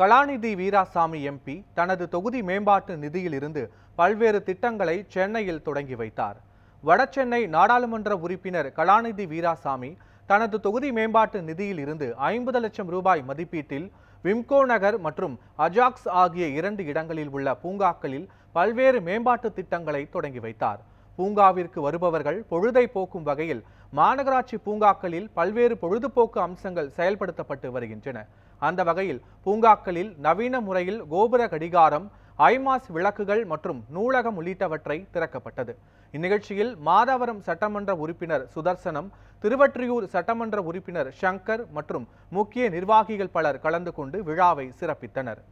கலாநிதி Veerasamy MP தனது தொகுதி மேம்பாட்டு நிதியிலிருந்து பல்வேறு திட்டங்களை சென்னையில் தொடங்கி வைத்தார் வடசென்னை நாடாளுமன்ற உறுப்பினர் கலாநிதி வீராசாமி தனது தொகுதி மேம்பாட்டு நிதியில் இருந்து ஐம்பது லட்சம் ரூபாய் மதிப்பீட்டில் விம்கோ நகர் மற்றும் அஜாக்ஸ் ஆகிய இரண்டு இடங்களில் உள்ள பூங்காக்களில் பல்வேறு மேம்பாட்டு திட்டங்களை தொடங்கி வைத்தார் பூங்காவிற்கு வருபவர்கள் பொழுதை போக்கும் வகையில் மாநகராட்சி பூங்காக்களில் பல்வேறு பொழுதுபோக்கு அம்சங்கள் செயல்படுத்தப்பட்டு வருகின்றன அந்த வகையில் பூங்காக்களில் நவீன முறையில் கோபுர கடிகாரம் ஐமாஸ் விளக்குகள் மற்றும் நூலகம் உள்ளிட்டவற்றை திறக்கப்பட்டது இந்நிகழ்ச்சியில் மாதவரம் சட்டமன்ற உறுப்பினர் சுதர்சனம் திருவற்றியூர் சட்டமன்ற உறுப்பினர் ஷங்கர் மற்றும் முக்கிய நிர்வாகிகள் பலர் கலந்து கொண்டு விழாவை சிறப்பித்தனர்